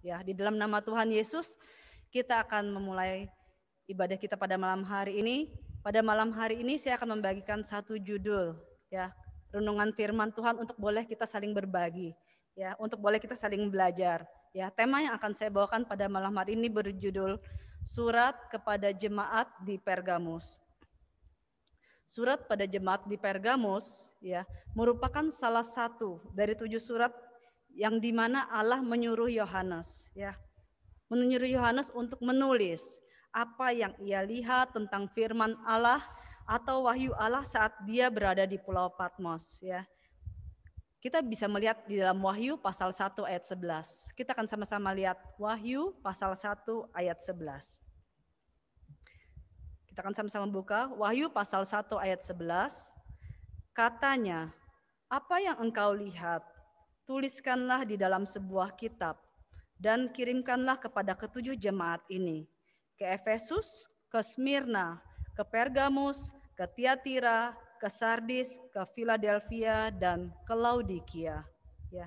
Ya, di dalam nama Tuhan Yesus kita akan memulai ibadah kita pada malam hari ini. Pada malam hari ini saya akan membagikan satu judul ya, renungan firman Tuhan untuk boleh kita saling berbagi ya, untuk boleh kita saling belajar. Ya, tema yang akan saya bawakan pada malam hari ini berjudul Surat kepada Jemaat di Pergamus. Surat pada jemaat di Pergamus ya merupakan salah satu dari tujuh surat yang dimana Allah menyuruh Yohanes ya menyuruh Yohanes untuk menulis apa yang ia lihat tentang firman Allah atau wahyu Allah saat dia berada di Pulau Patmos ya. Kita bisa melihat di dalam Wahyu pasal 1 ayat 11. Kita akan sama-sama lihat Wahyu pasal 1 ayat 11. Kita akan sama-sama buka Wahyu pasal 1 ayat 11. Katanya, apa yang engkau lihat tuliskanlah di dalam sebuah kitab dan kirimkanlah kepada ketujuh jemaat ini, ke Efesus, ke Smyrna, ke Pergamus, ke Tiatira, ke Sardis, ke Philadelphia, dan ke Laodikia. Ya.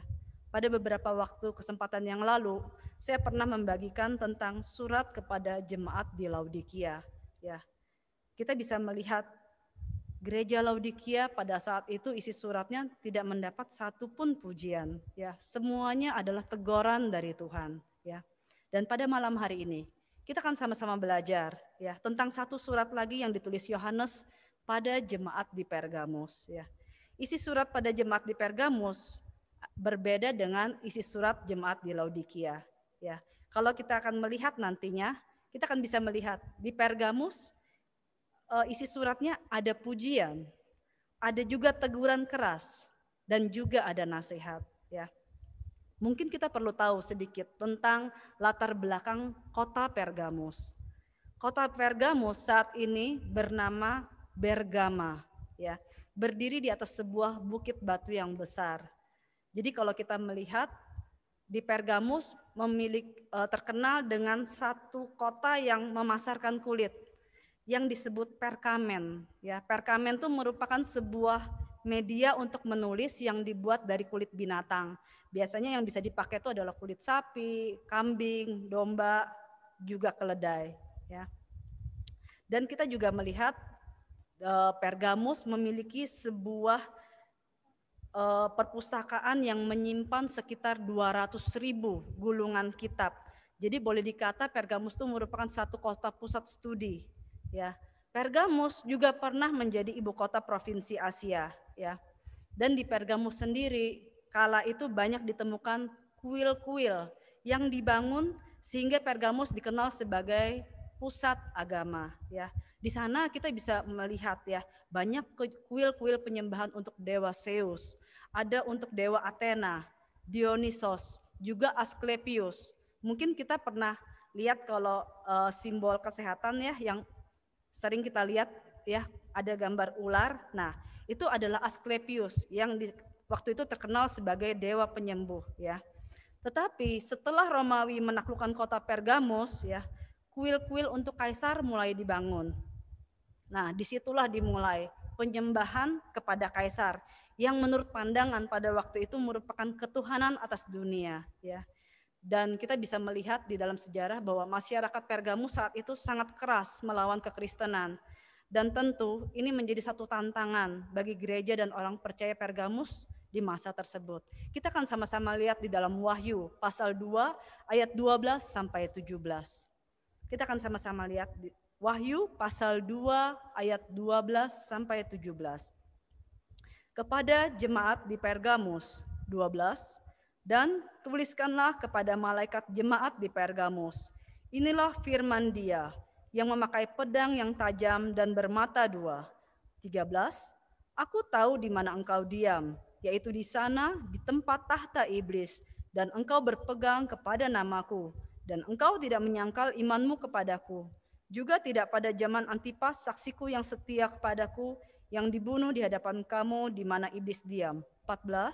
Pada beberapa waktu kesempatan yang lalu, saya pernah membagikan tentang surat kepada jemaat di Laodikia. Ya. Kita bisa melihat Gereja Laodikia pada saat itu isi suratnya tidak mendapat satu pun pujian, ya. Semuanya adalah teguran dari Tuhan, ya. Dan pada malam hari ini kita akan sama-sama belajar, ya, tentang satu surat lagi yang ditulis Yohanes pada jemaat di Pergamus, ya. Isi surat pada jemaat di Pergamus berbeda dengan isi surat jemaat di Laodikia, ya. Kalau kita akan melihat nantinya, kita akan bisa melihat di Pergamus uh, isi suratnya ada pujian, ada juga teguran keras dan juga ada nasihat ya. Mungkin kita perlu tahu sedikit tentang latar belakang kota Pergamus. Kota Pergamus saat ini bernama Bergama ya. Berdiri di atas sebuah bukit batu yang besar. Jadi kalau kita melihat di Pergamus memiliki eh, terkenal dengan satu kota yang memasarkan kulit yang disebut perkamen. Ya, perkamen itu merupakan sebuah media untuk menulis yang dibuat dari kulit binatang. Biasanya yang bisa dipakai itu adalah kulit sapi, kambing, domba, juga keledai. Ya. Dan kita juga melihat eh, Pergamus memiliki sebuah eh, perpustakaan yang menyimpan sekitar 200 ribu gulungan kitab. Jadi boleh dikata Pergamus itu merupakan satu kota pusat studi ya. Pergamus juga pernah menjadi ibu kota provinsi Asia, ya. Dan di Pergamus sendiri kala itu banyak ditemukan kuil-kuil yang dibangun sehingga Pergamus dikenal sebagai pusat agama, ya. Di sana kita bisa melihat ya banyak kuil-kuil penyembahan untuk dewa Zeus, ada untuk dewa Athena, Dionysos, juga Asklepios. Mungkin kita pernah lihat kalau uh, simbol kesehatan ya yang sering kita lihat ya ada gambar ular. Nah, itu adalah Asclepius yang di, waktu itu terkenal sebagai dewa penyembuh ya. Tetapi setelah Romawi menaklukkan kota Pergamos ya, kuil-kuil untuk kaisar mulai dibangun. Nah, disitulah dimulai penyembahan kepada kaisar yang menurut pandangan pada waktu itu merupakan ketuhanan atas dunia ya dan kita bisa melihat di dalam sejarah bahwa masyarakat Pergamus saat itu sangat keras melawan kekristenan. Dan tentu ini menjadi satu tantangan bagi gereja dan orang percaya Pergamus di masa tersebut. Kita akan sama-sama lihat di dalam Wahyu pasal 2 ayat 12 sampai 17. Kita akan sama-sama lihat di Wahyu pasal 2 ayat 12 sampai 17. Kepada jemaat di Pergamus 12 dan tuliskanlah kepada malaikat jemaat di Pergamus. Inilah firman dia yang memakai pedang yang tajam dan bermata dua. 13. Aku tahu di mana engkau diam, yaitu di sana, di tempat tahta iblis, dan engkau berpegang kepada namaku, dan engkau tidak menyangkal imanmu kepadaku. Juga tidak pada zaman Antipas, saksiku yang setia kepadaku, yang dibunuh di hadapan kamu di mana iblis diam. 14.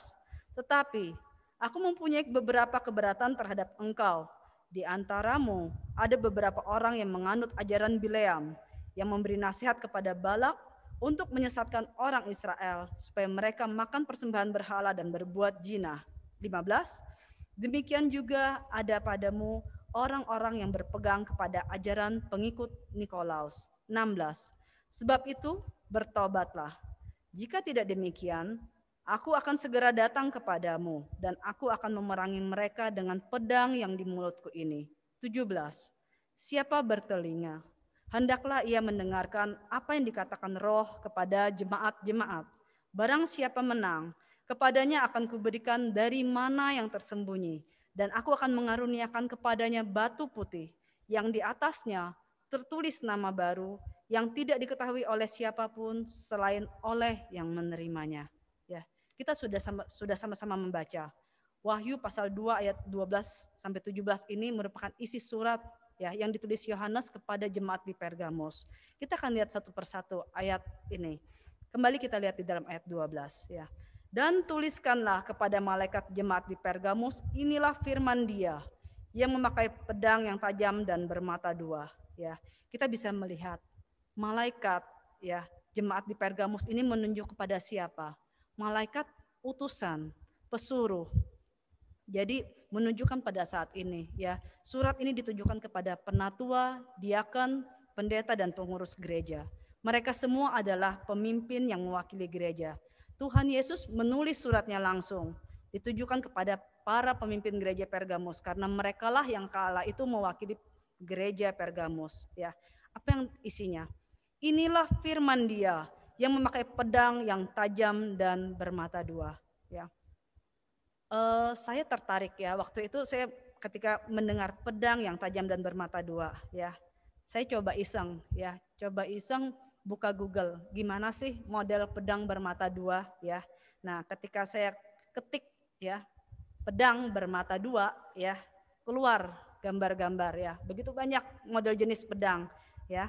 Tetapi Aku mempunyai beberapa keberatan terhadap engkau. Di antaramu ada beberapa orang yang menganut ajaran Bileam yang memberi nasihat kepada Balak untuk menyesatkan orang Israel supaya mereka makan persembahan berhala dan berbuat jinah. 15. Demikian juga ada padamu orang-orang yang berpegang kepada ajaran pengikut Nikolaus. 16. Sebab itu bertobatlah. Jika tidak demikian, Aku akan segera datang kepadamu dan aku akan memerangi mereka dengan pedang yang di mulutku ini. 17. Siapa bertelinga, hendaklah ia mendengarkan apa yang dikatakan roh kepada jemaat-jemaat. Barang siapa menang, kepadanya akan kuberikan dari mana yang tersembunyi. Dan aku akan mengaruniakan kepadanya batu putih yang di atasnya tertulis nama baru yang tidak diketahui oleh siapapun selain oleh yang menerimanya kita sudah sama, sudah sama-sama membaca. Wahyu pasal 2 ayat 12 sampai 17 ini merupakan isi surat ya yang ditulis Yohanes kepada jemaat di Pergamos. Kita akan lihat satu persatu ayat ini. Kembali kita lihat di dalam ayat 12 ya. Dan tuliskanlah kepada malaikat jemaat di Pergamos inilah firman Dia yang memakai pedang yang tajam dan bermata dua, ya. Kita bisa melihat malaikat ya, jemaat di Pergamos ini menunjuk kepada siapa? malaikat utusan, pesuruh. Jadi menunjukkan pada saat ini ya. Surat ini ditujukan kepada penatua, diakan, pendeta dan pengurus gereja. Mereka semua adalah pemimpin yang mewakili gereja. Tuhan Yesus menulis suratnya langsung ditujukan kepada para pemimpin gereja Pergamus karena merekalah yang kala itu mewakili gereja Pergamus ya. Apa yang isinya? Inilah firman Dia yang memakai pedang yang tajam dan bermata dua. Ya, uh, saya tertarik ya waktu itu saya ketika mendengar pedang yang tajam dan bermata dua. Ya, saya coba iseng ya, coba iseng buka Google, gimana sih model pedang bermata dua ya. Nah, ketika saya ketik ya pedang bermata dua ya keluar gambar-gambar ya begitu banyak model jenis pedang ya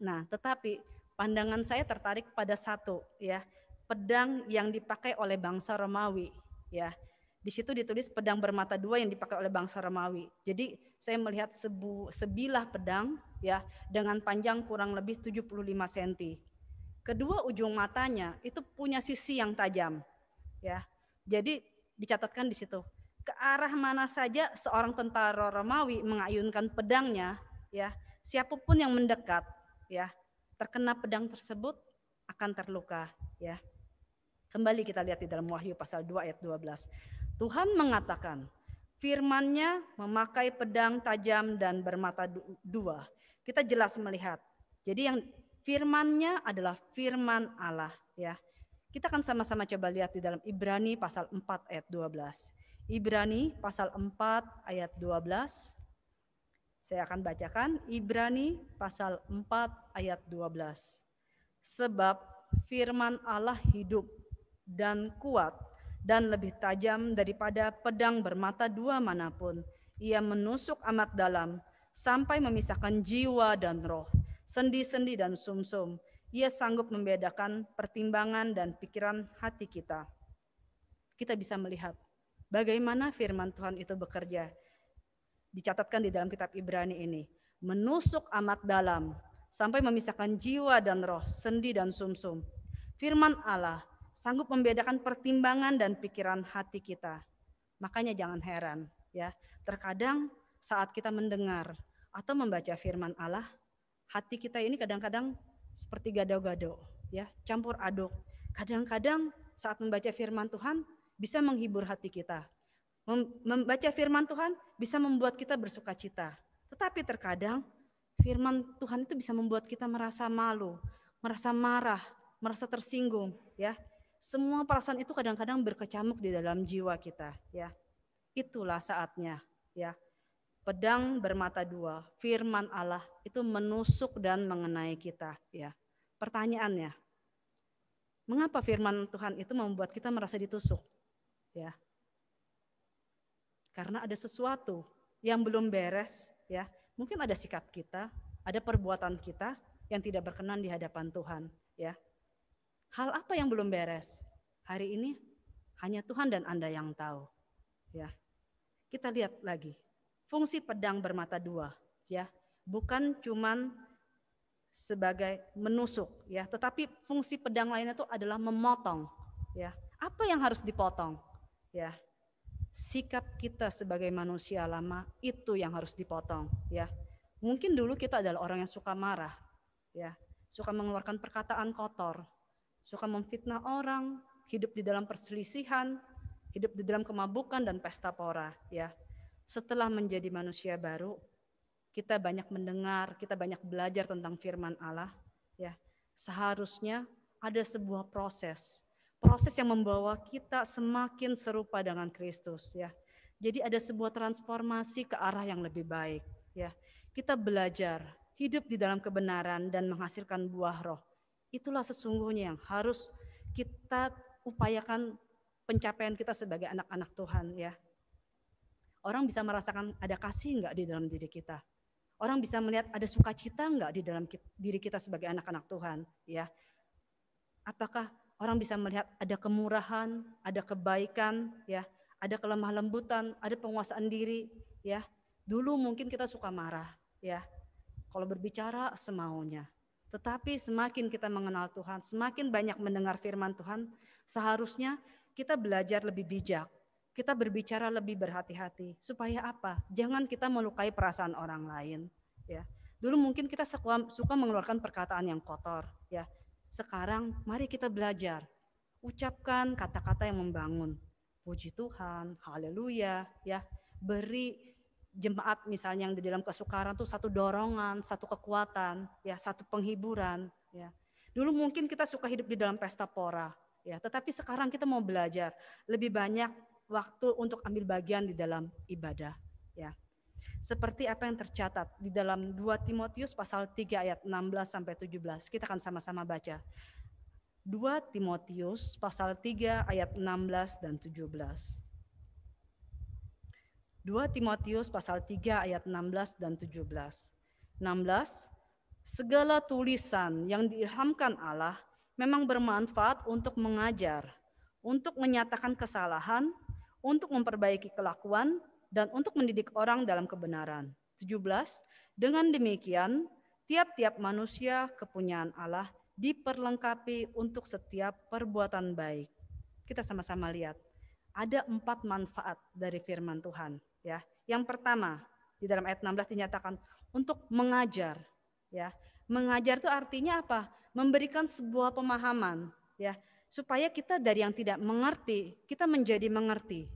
nah tetapi pandangan saya tertarik pada satu ya pedang yang dipakai oleh bangsa Romawi ya di situ ditulis pedang bermata dua yang dipakai oleh bangsa Romawi. Jadi saya melihat sebu, sebilah pedang ya dengan panjang kurang lebih 75 cm. Kedua ujung matanya itu punya sisi yang tajam. Ya. Jadi dicatatkan di situ. Ke arah mana saja seorang tentara Romawi mengayunkan pedangnya ya, siapapun yang mendekat ya, terkena pedang tersebut akan terluka ya. Kembali kita lihat di dalam Wahyu pasal 2 ayat 12. Tuhan mengatakan, firman-Nya memakai pedang tajam dan bermata dua. Kita jelas melihat. Jadi yang firman-Nya adalah firman Allah ya. Kita akan sama-sama coba lihat di dalam Ibrani pasal 4 ayat 12. Ibrani pasal 4 ayat 12. Saya akan bacakan Ibrani pasal 4 ayat 12. Sebab firman Allah hidup dan kuat dan lebih tajam daripada pedang bermata dua manapun. Ia menusuk amat dalam sampai memisahkan jiwa dan roh, sendi-sendi dan sumsum. -sum. Ia sanggup membedakan pertimbangan dan pikiran hati kita. Kita bisa melihat bagaimana firman Tuhan itu bekerja dicatatkan di dalam kitab Ibrani ini. Menusuk amat dalam sampai memisahkan jiwa dan roh, sendi dan sumsum. -sum. Firman Allah sanggup membedakan pertimbangan dan pikiran hati kita. Makanya jangan heran ya. Terkadang saat kita mendengar atau membaca firman Allah, hati kita ini kadang-kadang seperti gado-gado ya, campur aduk. Kadang-kadang saat membaca firman Tuhan bisa menghibur hati kita. Membaca firman Tuhan bisa membuat kita bersuka cita. Tetapi terkadang firman Tuhan itu bisa membuat kita merasa malu, merasa marah, merasa tersinggung, ya. Semua perasaan itu kadang-kadang berkecamuk di dalam jiwa kita, ya. Itulah saatnya, ya. Pedang bermata dua, firman Allah itu menusuk dan mengenai kita, ya. Pertanyaannya, mengapa firman Tuhan itu membuat kita merasa ditusuk? Ya, karena ada sesuatu yang belum beres, ya. Mungkin ada sikap kita, ada perbuatan kita yang tidak berkenan di hadapan Tuhan, ya. Hal apa yang belum beres? Hari ini hanya Tuhan dan Anda yang tahu, ya. Kita lihat lagi. Fungsi pedang bermata dua, ya. Bukan cuman sebagai menusuk ya tetapi fungsi pedang lainnya itu adalah memotong ya apa yang harus dipotong ya sikap kita sebagai manusia lama itu yang harus dipotong ya. Mungkin dulu kita adalah orang yang suka marah ya, suka mengeluarkan perkataan kotor, suka memfitnah orang, hidup di dalam perselisihan, hidup di dalam kemabukan dan pesta pora ya. Setelah menjadi manusia baru, kita banyak mendengar, kita banyak belajar tentang firman Allah ya. Seharusnya ada sebuah proses proses yang membawa kita semakin serupa dengan Kristus ya. Jadi ada sebuah transformasi ke arah yang lebih baik ya. Kita belajar hidup di dalam kebenaran dan menghasilkan buah roh. Itulah sesungguhnya yang harus kita upayakan pencapaian kita sebagai anak-anak Tuhan ya. Orang bisa merasakan ada kasih enggak di dalam diri kita. Orang bisa melihat ada sukacita enggak di dalam diri kita sebagai anak-anak Tuhan ya. Apakah Orang bisa melihat ada kemurahan, ada kebaikan, ya, ada kelemah lembutan, ada penguasaan diri, ya. Dulu mungkin kita suka marah, ya. Kalau berbicara semaunya. Tetapi semakin kita mengenal Tuhan, semakin banyak mendengar firman Tuhan, seharusnya kita belajar lebih bijak, kita berbicara lebih berhati-hati. Supaya apa? Jangan kita melukai perasaan orang lain, ya. Dulu mungkin kita suka, mengeluarkan perkataan yang kotor, ya. Sekarang mari kita belajar. Ucapkan kata-kata yang membangun. Puji Tuhan, haleluya, ya. Beri jemaat misalnya yang di dalam kesukaran tuh satu dorongan, satu kekuatan, ya, satu penghiburan, ya. Dulu mungkin kita suka hidup di dalam pesta pora, ya, tetapi sekarang kita mau belajar lebih banyak waktu untuk ambil bagian di dalam ibadah, ya. Seperti apa yang tercatat di dalam 2 Timotius pasal 3 ayat 16 sampai 17. Kita akan sama-sama baca. 2 Timotius pasal 3 ayat 16 dan 17. 2 Timotius pasal 3 ayat 16 dan 17. 16 Segala tulisan yang diilhamkan Allah memang bermanfaat untuk mengajar, untuk menyatakan kesalahan, untuk memperbaiki kelakuan, dan untuk mendidik orang dalam kebenaran. 17. Dengan demikian, tiap-tiap manusia kepunyaan Allah diperlengkapi untuk setiap perbuatan baik. Kita sama-sama lihat ada empat manfaat dari firman Tuhan ya. Yang pertama di dalam ayat 16 dinyatakan untuk mengajar ya. Mengajar itu artinya apa? Memberikan sebuah pemahaman ya supaya kita dari yang tidak mengerti kita menjadi mengerti.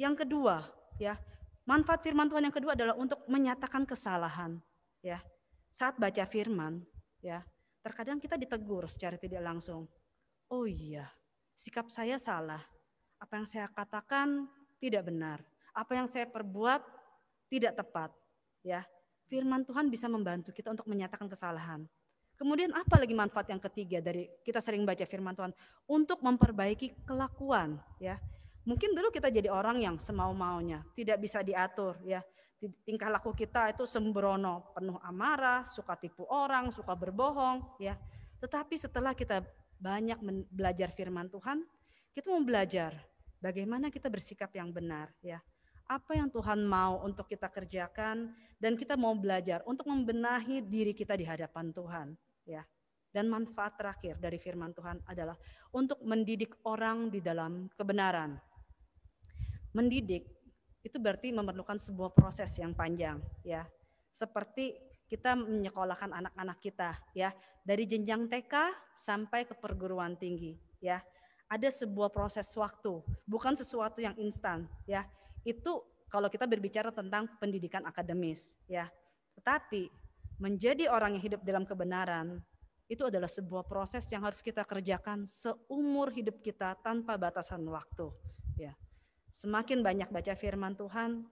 Yang kedua, ya. Manfaat firman Tuhan yang kedua adalah untuk menyatakan kesalahan, ya. Saat baca firman, ya. Terkadang kita ditegur secara tidak langsung. Oh iya, sikap saya salah. Apa yang saya katakan tidak benar. Apa yang saya perbuat tidak tepat, ya. Firman Tuhan bisa membantu kita untuk menyatakan kesalahan. Kemudian apa lagi manfaat yang ketiga dari kita sering baca firman Tuhan untuk memperbaiki kelakuan, ya Mungkin dulu kita jadi orang yang semau-maunya, tidak bisa diatur ya. Tingkah laku kita itu sembrono, penuh amarah, suka tipu orang, suka berbohong ya. Tetapi setelah kita banyak belajar firman Tuhan, kita mau belajar bagaimana kita bersikap yang benar ya. Apa yang Tuhan mau untuk kita kerjakan dan kita mau belajar untuk membenahi diri kita di hadapan Tuhan ya. Dan manfaat terakhir dari firman Tuhan adalah untuk mendidik orang di dalam kebenaran mendidik itu berarti memerlukan sebuah proses yang panjang ya. Seperti kita menyekolahkan anak-anak kita ya dari jenjang TK sampai ke perguruan tinggi ya. Ada sebuah proses waktu, bukan sesuatu yang instan ya. Itu kalau kita berbicara tentang pendidikan akademis ya. Tetapi menjadi orang yang hidup dalam kebenaran itu adalah sebuah proses yang harus kita kerjakan seumur hidup kita tanpa batasan waktu ya. Semakin banyak baca firman Tuhan,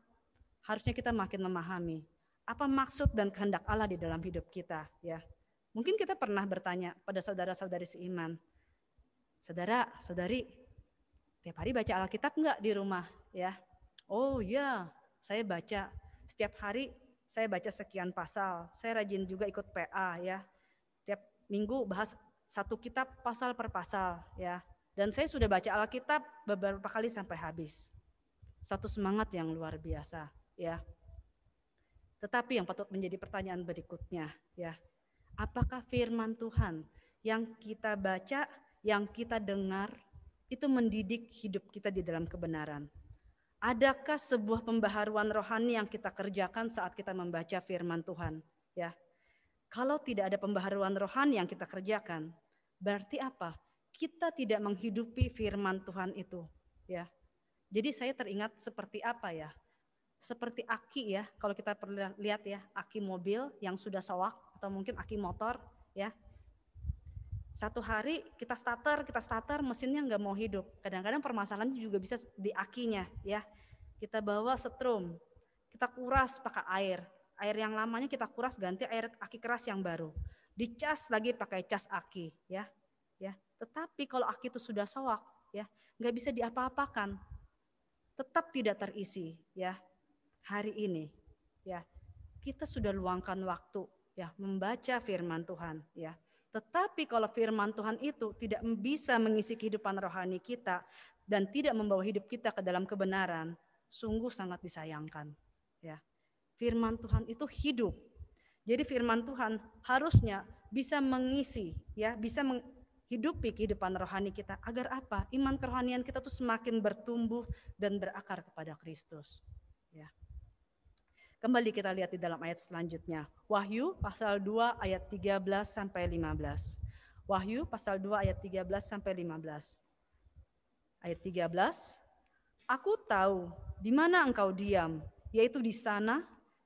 harusnya kita makin memahami apa maksud dan kehendak Allah di dalam hidup kita, ya. Mungkin kita pernah bertanya pada saudara-saudari seiman, saudara, saudari, tiap hari baca Alkitab enggak di rumah, ya? Oh iya, saya baca. Setiap hari saya baca sekian pasal. Saya rajin juga ikut PA, ya. Tiap minggu bahas satu kitab pasal per pasal, ya dan saya sudah baca Alkitab beberapa kali sampai habis. Satu semangat yang luar biasa, ya. Tetapi yang patut menjadi pertanyaan berikutnya, ya. Apakah firman Tuhan yang kita baca, yang kita dengar itu mendidik hidup kita di dalam kebenaran? Adakah sebuah pembaharuan rohani yang kita kerjakan saat kita membaca firman Tuhan, ya? Kalau tidak ada pembaharuan rohani yang kita kerjakan, berarti apa? kita tidak menghidupi firman Tuhan itu, ya. Jadi saya teringat seperti apa ya? Seperti aki ya, kalau kita pernah lihat ya, aki mobil yang sudah sowak atau mungkin aki motor ya. Satu hari kita starter, kita starter mesinnya nggak mau hidup. Kadang-kadang permasalahannya juga bisa di akinya ya. Kita bawa setrum, kita kuras pakai air. Air yang lamanya kita kuras ganti air aki keras yang baru. Dicas lagi pakai cas aki ya. Tetapi kalau aki itu sudah soak, ya nggak bisa diapa-apakan, tetap tidak terisi, ya hari ini, ya kita sudah luangkan waktu, ya membaca firman Tuhan, ya. Tetapi kalau firman Tuhan itu tidak bisa mengisi kehidupan rohani kita dan tidak membawa hidup kita ke dalam kebenaran, sungguh sangat disayangkan. Ya. Firman Tuhan itu hidup. Jadi firman Tuhan harusnya bisa mengisi, ya, bisa hidupi kehidupan rohani kita agar apa? Iman kerohanian kita tuh semakin bertumbuh dan berakar kepada Kristus. Ya. Kembali kita lihat di dalam ayat selanjutnya. Wahyu pasal 2 ayat 13 sampai 15. Wahyu pasal 2 ayat 13 sampai 15. Ayat 13, Aku tahu di mana engkau diam, yaitu di sana,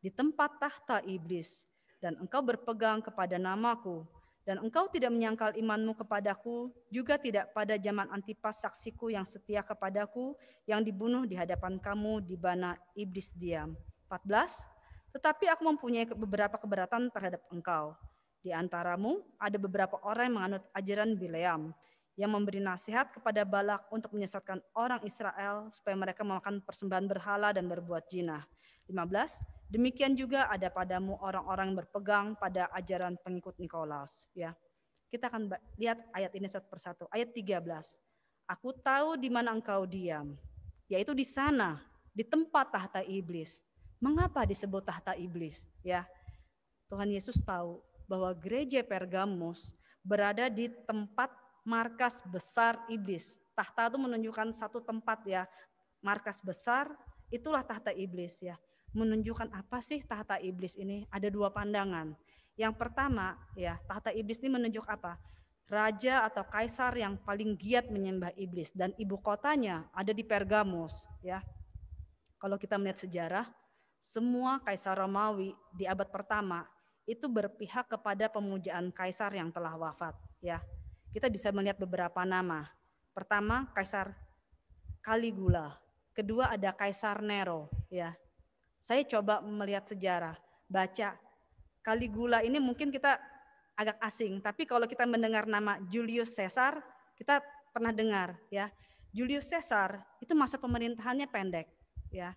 di tempat tahta iblis, dan engkau berpegang kepada namaku, dan engkau tidak menyangkal imanmu kepadaku, juga tidak pada zaman antipas saksiku yang setia kepadaku, yang dibunuh di hadapan kamu di bana iblis diam. 14. Tetapi aku mempunyai beberapa keberatan terhadap engkau. Di antaramu ada beberapa orang yang menganut ajaran Bileam, yang memberi nasihat kepada Balak untuk menyesatkan orang Israel supaya mereka memakan persembahan berhala dan berbuat jinah. 15. Demikian juga ada padamu orang-orang berpegang pada ajaran pengikut Nikolaus. Ya, kita akan lihat ayat ini satu persatu. Ayat 13. Aku tahu di mana engkau diam, yaitu di sana, di tempat tahta iblis. Mengapa disebut tahta iblis? Ya, Tuhan Yesus tahu bahwa gereja Pergamus berada di tempat markas besar iblis. Tahta itu menunjukkan satu tempat ya, markas besar itulah tahta iblis ya menunjukkan apa sih tahta iblis ini? Ada dua pandangan. Yang pertama, ya, tahta iblis ini menunjuk apa? Raja atau kaisar yang paling giat menyembah iblis dan ibu kotanya ada di Pergamus, ya. Kalau kita melihat sejarah, semua kaisar Romawi di abad pertama itu berpihak kepada pemujaan kaisar yang telah wafat, ya. Kita bisa melihat beberapa nama. Pertama, kaisar Caligula. Kedua ada kaisar Nero, ya saya coba melihat sejarah, baca. Caligula ini mungkin kita agak asing, tapi kalau kita mendengar nama Julius Caesar, kita pernah dengar ya. Julius Caesar itu masa pemerintahannya pendek ya.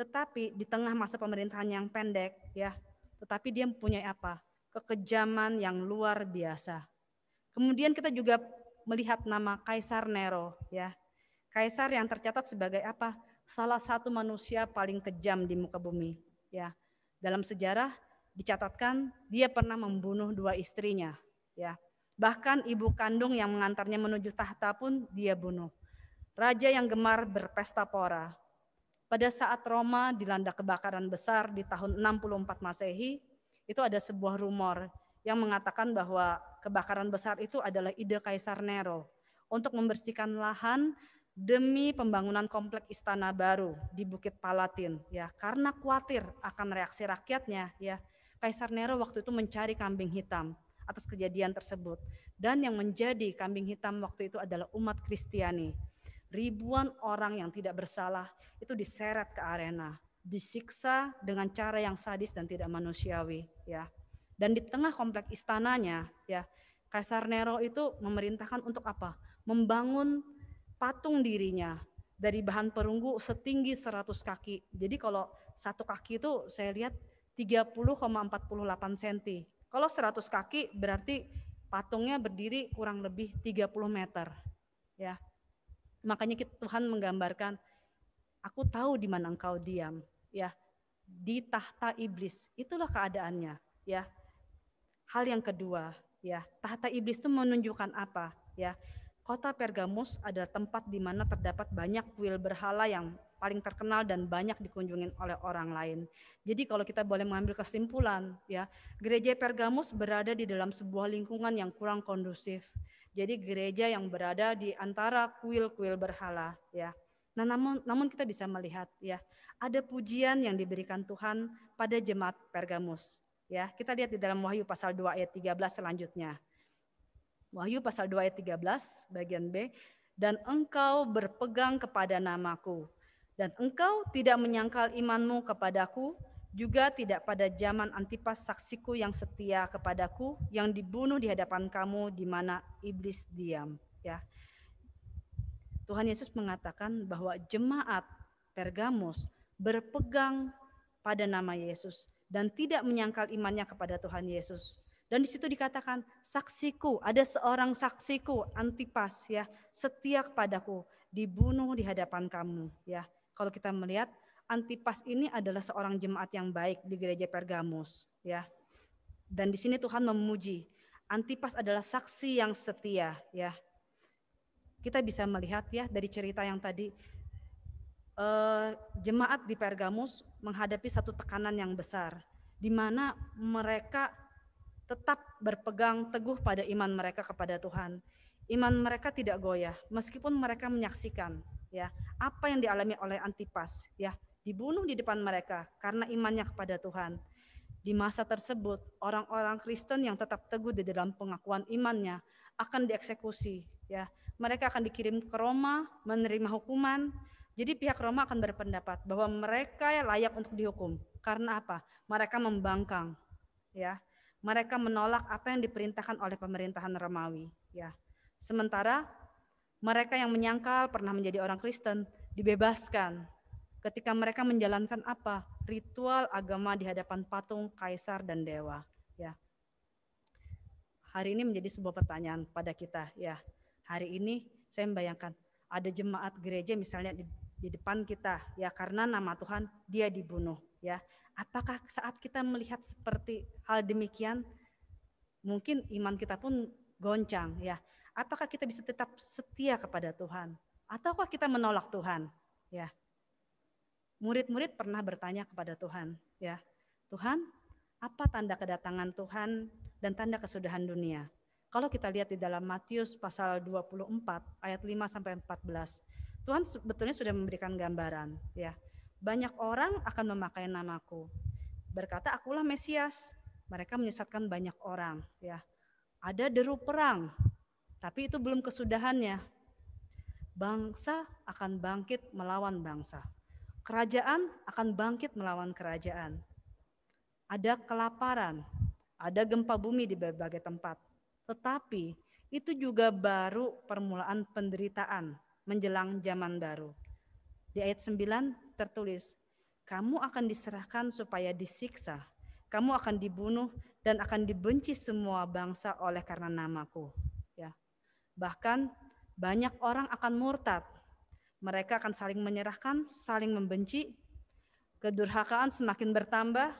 Tetapi di tengah masa pemerintahan yang pendek ya, tetapi dia mempunyai apa? Kekejaman yang luar biasa. Kemudian kita juga melihat nama Kaisar Nero ya. Kaisar yang tercatat sebagai apa? salah satu manusia paling kejam di muka bumi. Ya, dalam sejarah dicatatkan dia pernah membunuh dua istrinya. Ya, bahkan ibu kandung yang mengantarnya menuju tahta pun dia bunuh. Raja yang gemar berpesta pora. Pada saat Roma dilanda kebakaran besar di tahun 64 Masehi, itu ada sebuah rumor yang mengatakan bahwa kebakaran besar itu adalah ide Kaisar Nero untuk membersihkan lahan demi pembangunan kompleks istana baru di Bukit Palatin ya karena khawatir akan reaksi rakyatnya ya Kaisar Nero waktu itu mencari kambing hitam atas kejadian tersebut dan yang menjadi kambing hitam waktu itu adalah umat Kristiani ribuan orang yang tidak bersalah itu diseret ke arena disiksa dengan cara yang sadis dan tidak manusiawi ya dan di tengah kompleks istananya ya Kaisar Nero itu memerintahkan untuk apa membangun patung dirinya dari bahan perunggu setinggi 100 kaki. Jadi kalau satu kaki itu saya lihat 30,48 cm. Kalau 100 kaki berarti patungnya berdiri kurang lebih 30 meter. Ya. Makanya Tuhan menggambarkan, aku tahu di mana engkau diam, ya. Di tahta iblis, itulah keadaannya, ya. Hal yang kedua, ya, tahta iblis itu menunjukkan apa, ya? Kota Pergamus adalah tempat di mana terdapat banyak kuil berhala yang paling terkenal dan banyak dikunjungi oleh orang lain. Jadi kalau kita boleh mengambil kesimpulan, ya, gereja Pergamus berada di dalam sebuah lingkungan yang kurang kondusif. Jadi gereja yang berada di antara kuil-kuil berhala, ya. Nah, namun namun kita bisa melihat ya, ada pujian yang diberikan Tuhan pada jemaat Pergamus, ya. Kita lihat di dalam Wahyu pasal 2 ayat 13 selanjutnya. Wahyu pasal 2 ayat 13 bagian B. Dan engkau berpegang kepada namaku. Dan engkau tidak menyangkal imanmu kepadaku, juga tidak pada zaman Antipas saksiku yang setia kepadaku, yang dibunuh di hadapan kamu di mana iblis diam. Ya. Tuhan Yesus mengatakan bahwa jemaat Pergamus berpegang pada nama Yesus dan tidak menyangkal imannya kepada Tuhan Yesus. Dan di situ dikatakan saksiku, ada seorang saksiku Antipas ya, setia kepadaku, dibunuh di hadapan kamu ya. Kalau kita melihat Antipas ini adalah seorang jemaat yang baik di gereja Pergamus ya. Dan di sini Tuhan memuji Antipas adalah saksi yang setia ya. Kita bisa melihat ya dari cerita yang tadi eh, jemaat di Pergamus menghadapi satu tekanan yang besar di mana mereka tetap berpegang teguh pada iman mereka kepada Tuhan. Iman mereka tidak goyah meskipun mereka menyaksikan ya apa yang dialami oleh Antipas ya dibunuh di depan mereka karena imannya kepada Tuhan. Di masa tersebut, orang-orang Kristen yang tetap teguh di dalam pengakuan imannya akan dieksekusi ya. Mereka akan dikirim ke Roma menerima hukuman. Jadi pihak Roma akan berpendapat bahwa mereka layak untuk dihukum. Karena apa? Mereka membangkang ya mereka menolak apa yang diperintahkan oleh pemerintahan Romawi ya sementara mereka yang menyangkal pernah menjadi orang Kristen dibebaskan ketika mereka menjalankan apa ritual agama di hadapan patung kaisar dan dewa ya hari ini menjadi sebuah pertanyaan pada kita ya hari ini saya membayangkan ada jemaat gereja misalnya di di depan kita ya karena nama Tuhan dia dibunuh ya. Apakah saat kita melihat seperti hal demikian mungkin iman kita pun goncang ya. Apakah kita bisa tetap setia kepada Tuhan ataukah kita menolak Tuhan ya. Murid-murid pernah bertanya kepada Tuhan ya. Tuhan, apa tanda kedatangan Tuhan dan tanda kesudahan dunia? Kalau kita lihat di dalam Matius pasal 24 ayat 5 sampai 14, Tuhan sebetulnya sudah memberikan gambaran ya. Banyak orang akan memakai namaku. Berkata akulah Mesias. Mereka menyesatkan banyak orang ya. Ada deru perang. Tapi itu belum kesudahannya. Bangsa akan bangkit melawan bangsa. Kerajaan akan bangkit melawan kerajaan. Ada kelaparan, ada gempa bumi di berbagai tempat. Tetapi itu juga baru permulaan penderitaan menjelang zaman baru. Di ayat 9 tertulis, kamu akan diserahkan supaya disiksa, kamu akan dibunuh dan akan dibenci semua bangsa oleh karena namaku. Ya. Bahkan banyak orang akan murtad. Mereka akan saling menyerahkan, saling membenci. Kedurhakaan semakin bertambah,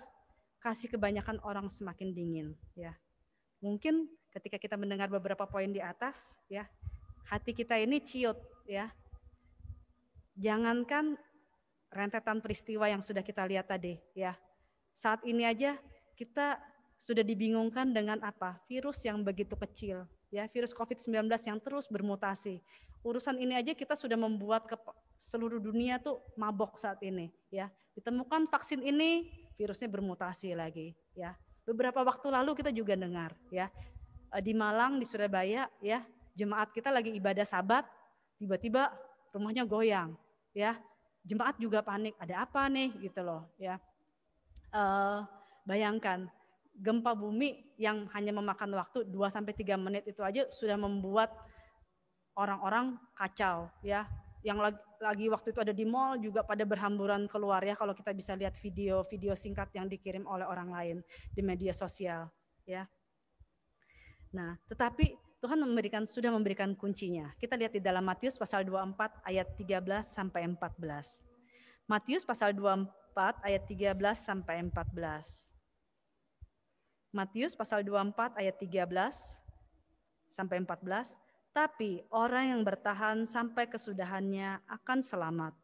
kasih kebanyakan orang semakin dingin, ya. Mungkin ketika kita mendengar beberapa poin di atas, ya, hati kita ini ciut ya. Jangankan rentetan peristiwa yang sudah kita lihat tadi ya. Saat ini aja kita sudah dibingungkan dengan apa? Virus yang begitu kecil, ya, virus COVID-19 yang terus bermutasi. Urusan ini aja kita sudah membuat ke seluruh dunia tuh mabok saat ini, ya. Ditemukan vaksin ini, virusnya bermutasi lagi, ya. Beberapa waktu lalu kita juga dengar, ya, eh, di Malang, di Surabaya, ya, jemaat kita lagi ibadah Sabat, tiba-tiba rumahnya goyang, ya. Jemaat juga panik, ada apa nih gitu loh, ya. Uh, bayangkan gempa bumi yang hanya memakan waktu 2 sampai 3 menit itu aja sudah membuat orang-orang kacau ya. Yang lagi, lagi waktu itu ada di mall juga pada berhamburan keluar ya kalau kita bisa lihat video-video singkat yang dikirim oleh orang lain di media sosial ya. Nah, tetapi Tuhan memberikan sudah memberikan kuncinya. Kita lihat di dalam Matius pasal 24 ayat 13 sampai 14. Matius pasal 24 ayat 13 sampai 14. Matius pasal 24 ayat 13 sampai 14. Tapi orang yang bertahan sampai kesudahannya akan selamat.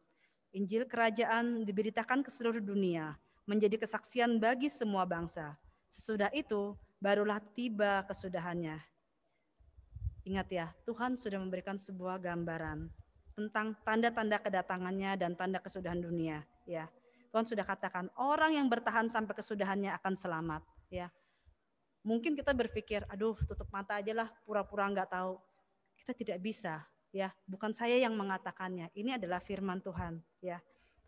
Injil kerajaan diberitakan ke seluruh dunia, menjadi kesaksian bagi semua bangsa. Sesudah itu, barulah tiba kesudahannya. Ingat ya, Tuhan sudah memberikan sebuah gambaran tentang tanda-tanda kedatangannya dan tanda kesudahan dunia, ya. Tuhan sudah katakan orang yang bertahan sampai kesudahannya akan selamat, ya. Mungkin kita berpikir, aduh tutup mata aja lah, pura-pura nggak tahu. Kita tidak bisa, ya. Bukan saya yang mengatakannya, ini adalah firman Tuhan, ya.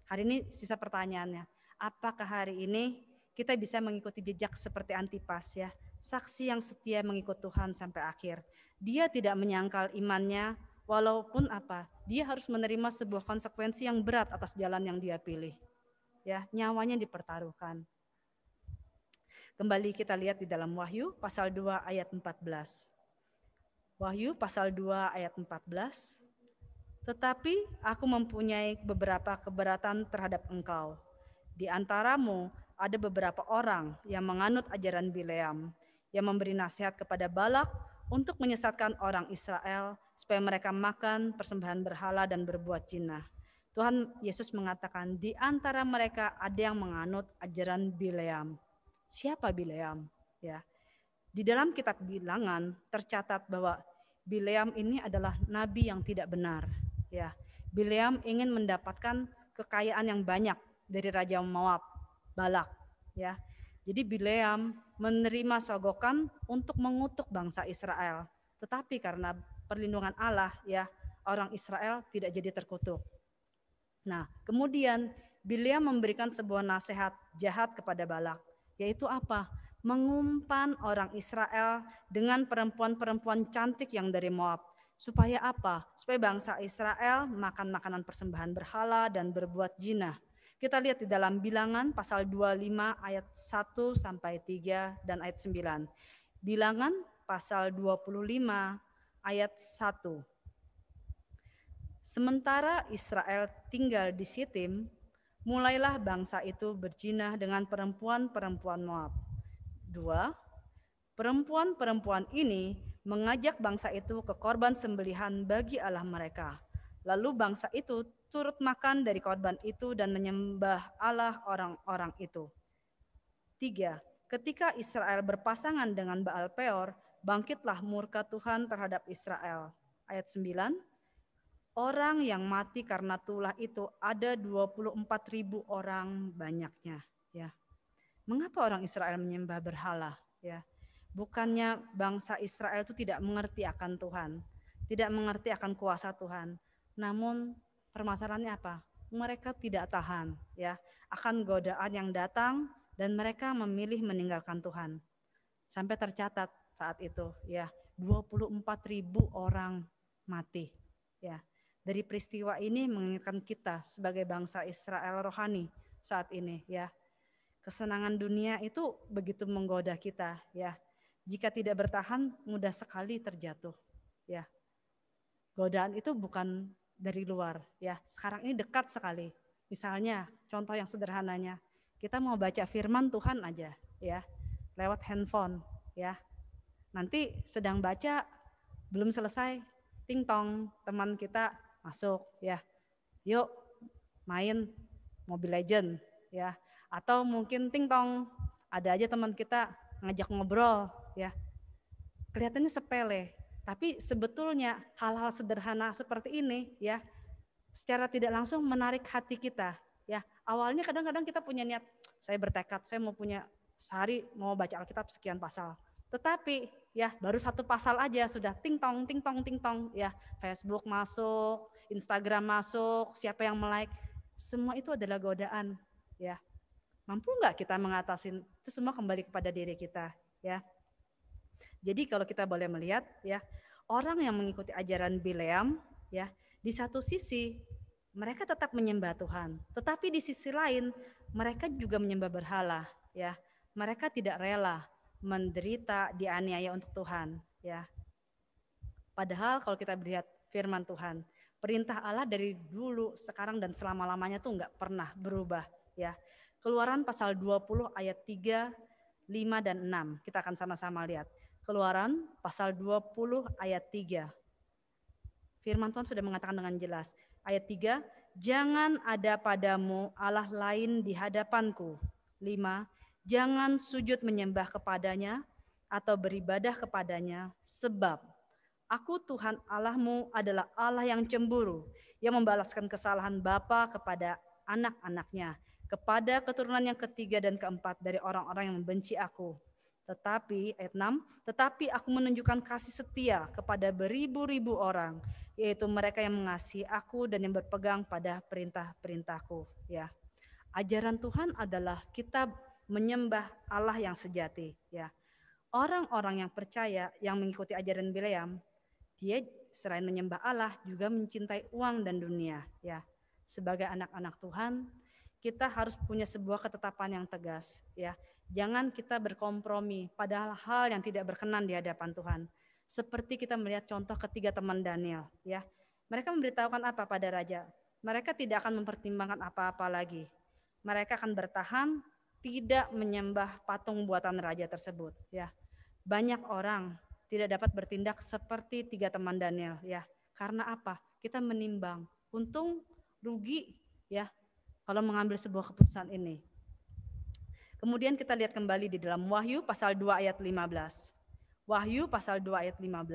Hari ini sisa pertanyaannya, apakah hari ini kita bisa mengikuti jejak seperti Antipas ya, saksi yang setia mengikut Tuhan sampai akhir dia tidak menyangkal imannya walaupun apa dia harus menerima sebuah konsekuensi yang berat atas jalan yang dia pilih ya nyawanya dipertaruhkan kembali kita lihat di dalam Wahyu pasal 2 ayat 14 Wahyu pasal 2 ayat 14 tetapi aku mempunyai beberapa keberatan terhadap engkau di antaramu ada beberapa orang yang menganut ajaran Bileam yang memberi nasihat kepada Balak untuk menyesatkan orang Israel supaya mereka makan persembahan berhala dan berbuat jinah. Tuhan Yesus mengatakan di antara mereka ada yang menganut ajaran Bileam. Siapa Bileam? Ya. Di dalam kitab Bilangan tercatat bahwa Bileam ini adalah nabi yang tidak benar, ya. Bileam ingin mendapatkan kekayaan yang banyak dari raja Mawab Balak, ya. Jadi Bileam menerima sogokan untuk mengutuk bangsa Israel. Tetapi karena perlindungan Allah ya orang Israel tidak jadi terkutuk. Nah, kemudian Bilia memberikan sebuah nasihat jahat kepada Balak, yaitu apa? Mengumpan orang Israel dengan perempuan-perempuan cantik yang dari Moab. Supaya apa? Supaya bangsa Israel makan makanan persembahan berhala dan berbuat jinah. Kita lihat di dalam bilangan pasal 25 ayat 1 sampai 3 dan ayat 9. Bilangan pasal 25 ayat 1. Sementara Israel tinggal di Sitim, mulailah bangsa itu berjinah dengan perempuan-perempuan Moab. Dua, perempuan-perempuan ini mengajak bangsa itu ke korban sembelihan bagi Allah mereka. Lalu bangsa itu turut makan dari korban itu dan menyembah Allah orang-orang itu. Tiga, ketika Israel berpasangan dengan Baal Peor, bangkitlah murka Tuhan terhadap Israel. Ayat 9, orang yang mati karena tulah itu ada 24 ribu orang banyaknya. Ya. Mengapa orang Israel menyembah berhala? Ya. Bukannya bangsa Israel itu tidak mengerti akan Tuhan, tidak mengerti akan kuasa Tuhan, namun Permasalahannya apa? Mereka tidak tahan ya akan godaan yang datang dan mereka memilih meninggalkan Tuhan. Sampai tercatat saat itu ya 24 ribu orang mati ya. Dari peristiwa ini mengingatkan kita sebagai bangsa Israel rohani saat ini ya. Kesenangan dunia itu begitu menggoda kita ya. Jika tidak bertahan mudah sekali terjatuh ya godaan itu bukan dari luar ya. Sekarang ini dekat sekali. Misalnya contoh yang sederhananya, kita mau baca firman Tuhan aja ya lewat handphone ya. Nanti sedang baca belum selesai ting tong teman kita masuk ya. Yuk main Mobile Legend ya atau mungkin ting tong ada aja teman kita ngajak ngobrol ya. Kelihatannya sepele, tapi sebetulnya hal-hal sederhana seperti ini ya secara tidak langsung menarik hati kita ya. Awalnya kadang-kadang kita punya niat saya bertekad saya mau punya sehari mau baca Alkitab sekian pasal. Tetapi ya baru satu pasal aja sudah ting tong ting tong ting tong ya Facebook masuk, Instagram masuk, siapa yang melike, semua itu adalah godaan ya. Mampu nggak kita mengatasin itu semua kembali kepada diri kita ya. Jadi kalau kita boleh melihat ya, orang yang mengikuti ajaran Bileam ya, di satu sisi mereka tetap menyembah Tuhan, tetapi di sisi lain mereka juga menyembah berhala ya. Mereka tidak rela menderita dianiaya untuk Tuhan ya. Padahal kalau kita melihat firman Tuhan, perintah Allah dari dulu, sekarang dan selama-lamanya tuh nggak pernah berubah ya. Keluaran pasal 20 ayat 3, 5 dan 6. Kita akan sama-sama lihat. Keluaran pasal 20 ayat 3. Firman Tuhan sudah mengatakan dengan jelas. Ayat 3, jangan ada padamu Allah lain di hadapanku. 5. Jangan sujud menyembah kepadanya atau beribadah kepadanya sebab aku Tuhan Allahmu adalah Allah yang cemburu yang membalaskan kesalahan bapa kepada anak-anaknya kepada keturunan yang ketiga dan keempat dari orang-orang yang membenci aku tetapi ayat 6, tetapi aku menunjukkan kasih setia kepada beribu-ribu orang, yaitu mereka yang mengasihi aku dan yang berpegang pada perintah-perintahku, ya. Ajaran Tuhan adalah kita menyembah Allah yang sejati, ya. Orang-orang yang percaya yang mengikuti ajaran Bileam, dia selain menyembah Allah juga mencintai uang dan dunia, ya. Sebagai anak-anak Tuhan, kita harus punya sebuah ketetapan yang tegas, ya Jangan kita berkompromi pada hal-hal yang tidak berkenan di hadapan Tuhan. Seperti kita melihat contoh ketiga teman Daniel, ya. Mereka memberitahukan apa pada raja? Mereka tidak akan mempertimbangkan apa-apa lagi. Mereka akan bertahan tidak menyembah patung buatan raja tersebut, ya. Banyak orang tidak dapat bertindak seperti tiga teman Daniel, ya. Karena apa? Kita menimbang untung rugi ya kalau mengambil sebuah keputusan ini Kemudian kita lihat kembali di dalam Wahyu pasal 2 ayat 15. Wahyu pasal 2 ayat 15.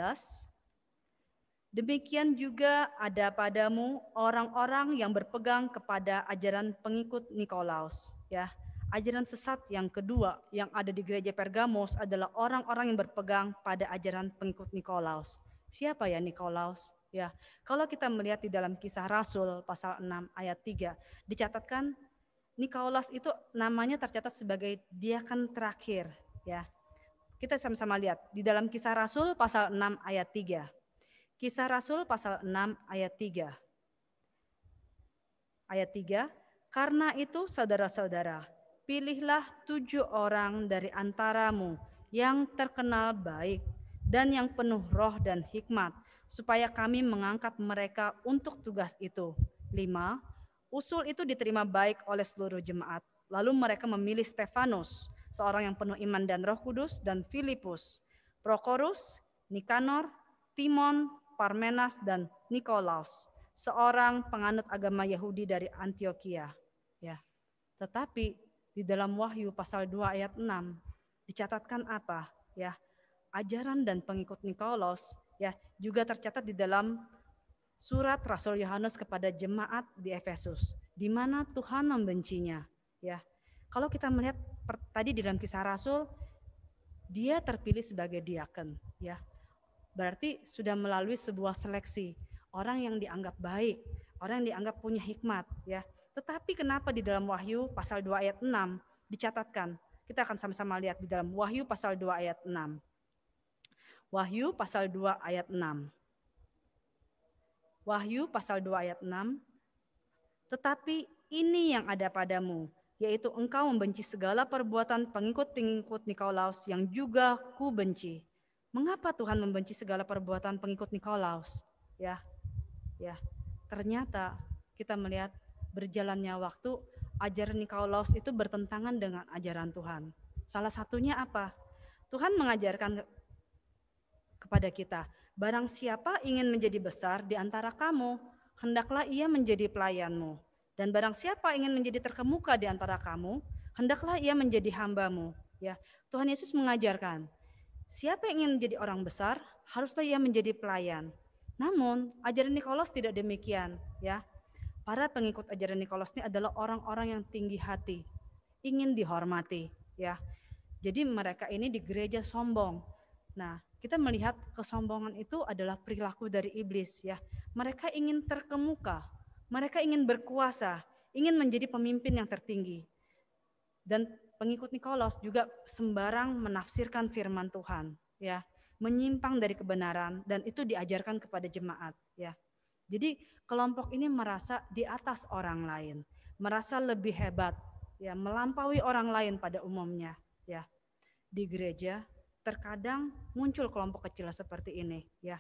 Demikian juga ada padamu orang-orang yang berpegang kepada ajaran pengikut Nikolaus, ya. Ajaran sesat yang kedua yang ada di gereja Pergamos adalah orang-orang yang berpegang pada ajaran pengikut Nikolaus. Siapa ya Nikolaus? Ya, kalau kita melihat di dalam kisah Rasul pasal 6 ayat 3 dicatatkan Nikolas itu namanya tercatat sebagai dia kan terakhir ya. Kita sama-sama lihat di dalam Kisah Rasul pasal 6 ayat 3. Kisah Rasul pasal 6 ayat 3. Ayat 3, karena itu saudara-saudara, pilihlah tujuh orang dari antaramu yang terkenal baik dan yang penuh roh dan hikmat, supaya kami mengangkat mereka untuk tugas itu. Lima, Usul itu diterima baik oleh seluruh jemaat. Lalu mereka memilih Stefanus, seorang yang penuh iman dan roh kudus, dan Filipus, Prokorus, Nikanor, Timon, Parmenas, dan Nikolaus, seorang penganut agama Yahudi dari Antioquia. Ya. Tetapi di dalam Wahyu pasal 2 ayat 6 dicatatkan apa? Ya, ajaran dan pengikut Nikolaus ya juga tercatat di dalam surat Rasul Yohanes kepada jemaat di Efesus, di mana Tuhan membencinya. Ya, kalau kita melihat per, tadi di dalam kisah Rasul, dia terpilih sebagai diaken. Ya, berarti sudah melalui sebuah seleksi orang yang dianggap baik, orang yang dianggap punya hikmat. Ya, tetapi kenapa di dalam Wahyu pasal 2 ayat 6 dicatatkan? Kita akan sama-sama lihat di dalam Wahyu pasal 2 ayat 6. Wahyu pasal 2 ayat 6. Wahyu pasal 2 ayat 6. Tetapi ini yang ada padamu, yaitu engkau membenci segala perbuatan pengikut-pengikut Nikolaus yang juga ku benci. Mengapa Tuhan membenci segala perbuatan pengikut Nikolaus? Ya, ya. Ternyata kita melihat berjalannya waktu ajaran Nikolaus itu bertentangan dengan ajaran Tuhan. Salah satunya apa? Tuhan mengajarkan kepada kita Barang siapa ingin menjadi besar di antara kamu, hendaklah ia menjadi pelayanmu. Dan barang siapa ingin menjadi terkemuka di antara kamu, hendaklah ia menjadi hambamu. Ya, Tuhan Yesus mengajarkan, siapa yang ingin menjadi orang besar, haruslah ia menjadi pelayan. Namun, ajaran Nikolas tidak demikian, ya. Para pengikut ajaran Nikolas ini adalah orang-orang yang tinggi hati, ingin dihormati, ya. Jadi mereka ini di gereja sombong. Nah, kita melihat kesombongan itu adalah perilaku dari iblis ya. Mereka ingin terkemuka, mereka ingin berkuasa, ingin menjadi pemimpin yang tertinggi. Dan pengikut Nikolaus juga sembarang menafsirkan firman Tuhan ya, menyimpang dari kebenaran dan itu diajarkan kepada jemaat ya. Jadi kelompok ini merasa di atas orang lain, merasa lebih hebat ya, melampaui orang lain pada umumnya ya. Di gereja terkadang muncul kelompok kecil seperti ini ya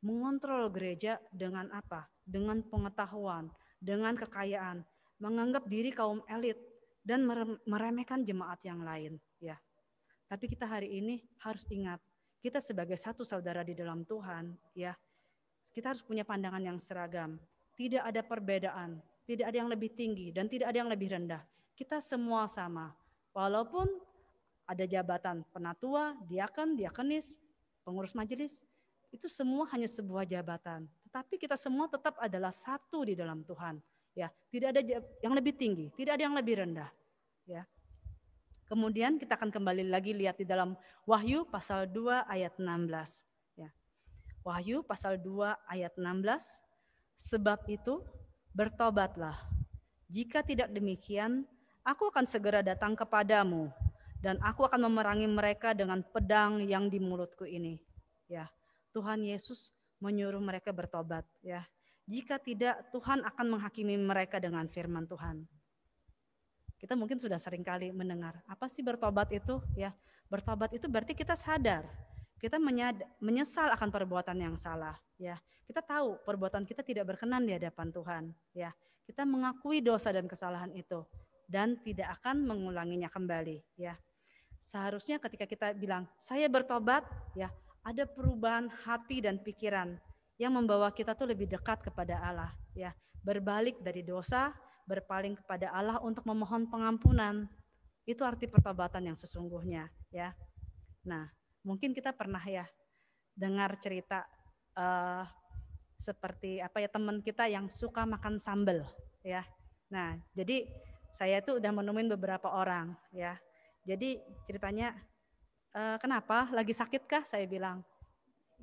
mengontrol gereja dengan apa dengan pengetahuan dengan kekayaan menganggap diri kaum elit dan meremehkan jemaat yang lain ya tapi kita hari ini harus ingat kita sebagai satu saudara di dalam Tuhan ya kita harus punya pandangan yang seragam tidak ada perbedaan tidak ada yang lebih tinggi dan tidak ada yang lebih rendah kita semua sama walaupun ada jabatan penatua, diakan, diakenis, pengurus majelis, itu semua hanya sebuah jabatan. Tetapi kita semua tetap adalah satu di dalam Tuhan. Ya, tidak ada yang lebih tinggi, tidak ada yang lebih rendah. Ya. Kemudian kita akan kembali lagi lihat di dalam Wahyu pasal 2 ayat 16. Ya. Wahyu pasal 2 ayat 16. Sebab itu bertobatlah. Jika tidak demikian, aku akan segera datang kepadamu dan aku akan memerangi mereka dengan pedang yang di mulutku ini. Ya, Tuhan Yesus menyuruh mereka bertobat. Ya, jika tidak Tuhan akan menghakimi mereka dengan firman Tuhan. Kita mungkin sudah sering kali mendengar apa sih bertobat itu? Ya, bertobat itu berarti kita sadar kita menyesal akan perbuatan yang salah ya kita tahu perbuatan kita tidak berkenan di hadapan Tuhan ya kita mengakui dosa dan kesalahan itu dan tidak akan mengulanginya kembali ya Seharusnya ketika kita bilang, saya bertobat, ya ada perubahan hati dan pikiran yang membawa kita tuh lebih dekat kepada Allah. ya Berbalik dari dosa, berpaling kepada Allah untuk memohon pengampunan. Itu arti pertobatan yang sesungguhnya. ya Nah, mungkin kita pernah ya dengar cerita uh, seperti apa ya teman kita yang suka makan sambel ya. Nah, jadi saya tuh udah menemuin beberapa orang ya jadi ceritanya, e, kenapa? Lagi sakit kah? Saya bilang,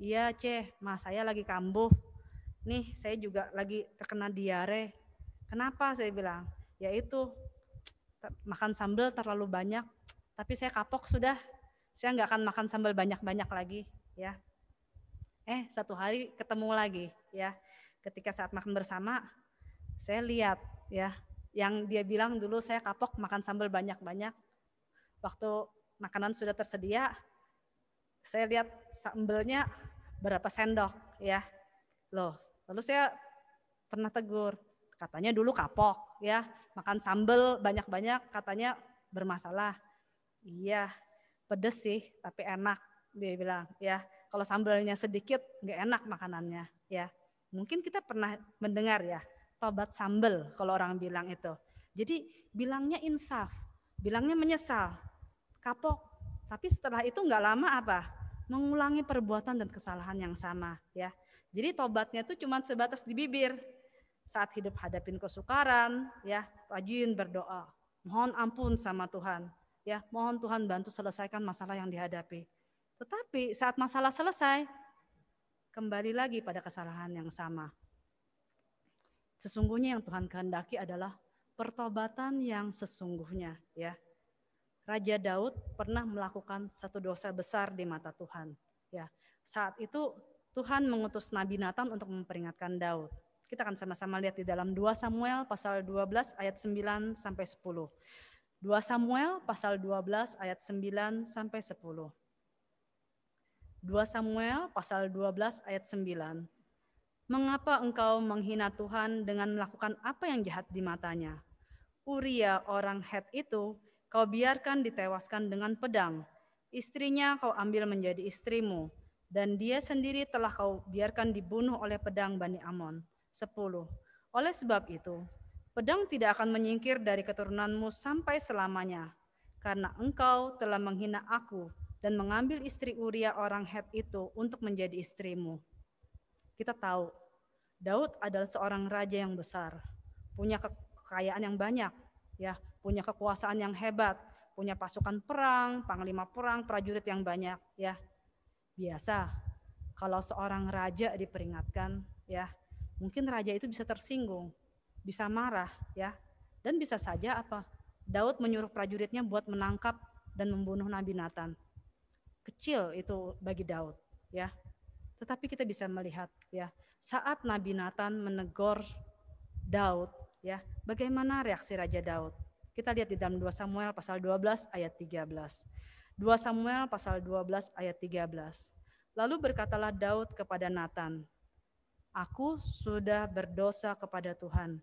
iya Ceh, mas saya lagi kambuh. Nih saya juga lagi terkena diare. Kenapa? Saya bilang, ya itu makan sambal terlalu banyak. Tapi saya kapok sudah, saya nggak akan makan sambal banyak-banyak lagi ya. Eh satu hari ketemu lagi ya. Ketika saat makan bersama, saya lihat ya yang dia bilang dulu saya kapok makan sambal banyak-banyak waktu makanan sudah tersedia, saya lihat sambelnya berapa sendok ya. Loh, lalu saya pernah tegur, katanya dulu kapok ya, makan sambel banyak-banyak katanya bermasalah. Iya, pedes sih tapi enak dia bilang ya. Kalau sambelnya sedikit nggak enak makanannya ya. Mungkin kita pernah mendengar ya, tobat sambel kalau orang bilang itu. Jadi bilangnya insaf, bilangnya menyesal, kapok. Tapi setelah itu nggak lama apa? Mengulangi perbuatan dan kesalahan yang sama, ya. Jadi tobatnya itu cuma sebatas di bibir. Saat hidup hadapin kesukaran, ya, rajin berdoa. Mohon ampun sama Tuhan, ya. Mohon Tuhan bantu selesaikan masalah yang dihadapi. Tetapi saat masalah selesai, kembali lagi pada kesalahan yang sama. Sesungguhnya yang Tuhan kehendaki adalah pertobatan yang sesungguhnya, ya. Raja Daud pernah melakukan satu dosa besar di mata Tuhan. Ya, saat itu Tuhan mengutus Nabi Nathan untuk memperingatkan Daud. Kita akan sama-sama lihat di dalam 2 Samuel pasal 12 ayat 9 sampai 10. 2 Samuel pasal 12 ayat 9 sampai 10. 2 Samuel pasal 12 ayat 9. Mengapa engkau menghina Tuhan dengan melakukan apa yang jahat di matanya? Uria orang Het itu kau biarkan ditewaskan dengan pedang. Istrinya kau ambil menjadi istrimu, dan dia sendiri telah kau biarkan dibunuh oleh pedang Bani Amon. 10. Oleh sebab itu, pedang tidak akan menyingkir dari keturunanmu sampai selamanya, karena engkau telah menghina aku dan mengambil istri Uria orang Het itu untuk menjadi istrimu. Kita tahu, Daud adalah seorang raja yang besar, punya kekayaan yang banyak, ya punya kekuasaan yang hebat, punya pasukan perang, panglima perang, prajurit yang banyak, ya. Biasa kalau seorang raja diperingatkan, ya, mungkin raja itu bisa tersinggung, bisa marah, ya. Dan bisa saja apa? Daud menyuruh prajuritnya buat menangkap dan membunuh Nabi Nathan. Kecil itu bagi Daud, ya. Tetapi kita bisa melihat, ya, saat Nabi Nathan menegur Daud, ya, bagaimana reaksi Raja Daud? Kita lihat di dalam 2 Samuel pasal 12 ayat 13. 2 Samuel pasal 12 ayat 13. Lalu berkatalah Daud kepada Nathan, Aku sudah berdosa kepada Tuhan.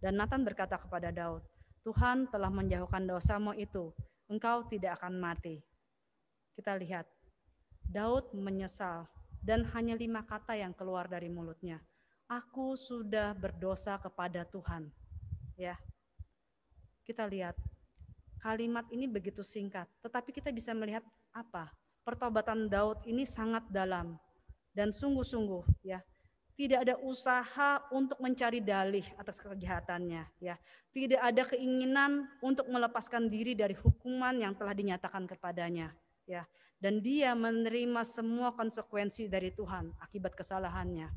Dan Nathan berkata kepada Daud, Tuhan telah menjauhkan dosamu itu, engkau tidak akan mati. Kita lihat, Daud menyesal dan hanya lima kata yang keluar dari mulutnya. Aku sudah berdosa kepada Tuhan. Ya, kita lihat kalimat ini begitu singkat, tetapi kita bisa melihat apa? Pertobatan Daud ini sangat dalam dan sungguh-sungguh ya. Tidak ada usaha untuk mencari dalih atas kejahatannya ya. Tidak ada keinginan untuk melepaskan diri dari hukuman yang telah dinyatakan kepadanya ya. Dan dia menerima semua konsekuensi dari Tuhan akibat kesalahannya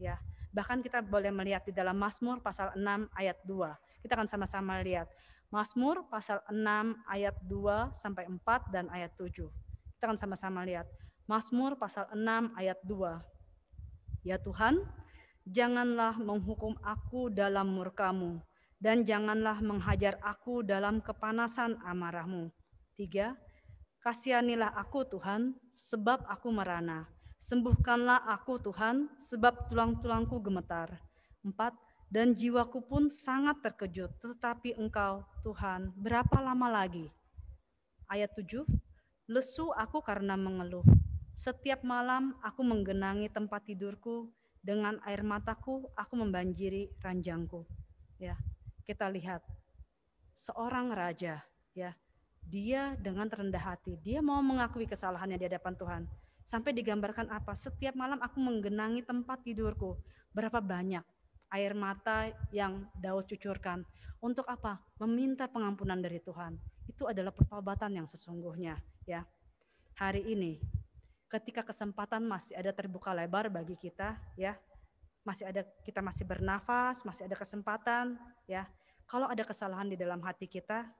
ya. Bahkan kita boleh melihat di dalam Mazmur pasal 6 ayat 2 kita akan sama-sama lihat. Mazmur pasal 6 ayat 2 sampai 4 dan ayat 7. Kita akan sama-sama lihat. Mazmur pasal 6 ayat 2. Ya Tuhan, janganlah menghukum aku dalam murkamu dan janganlah menghajar aku dalam kepanasan amarahmu. Tiga, Kasihanilah aku Tuhan, sebab aku merana. Sembuhkanlah aku Tuhan, sebab tulang-tulangku gemetar. Empat, dan jiwaku pun sangat terkejut. Tetapi engkau, Tuhan, berapa lama lagi? Ayat 7, lesu aku karena mengeluh. Setiap malam aku menggenangi tempat tidurku, dengan air mataku aku membanjiri ranjangku. Ya, kita lihat seorang raja, ya, dia dengan rendah hati, dia mau mengakui kesalahannya di hadapan Tuhan. Sampai digambarkan apa? Setiap malam aku menggenangi tempat tidurku. Berapa banyak air mata yang Daud cucurkan. Untuk apa? Meminta pengampunan dari Tuhan. Itu adalah pertobatan yang sesungguhnya, ya. Hari ini ketika kesempatan masih ada terbuka lebar bagi kita, ya. Masih ada kita masih bernafas, masih ada kesempatan, ya. Kalau ada kesalahan di dalam hati kita,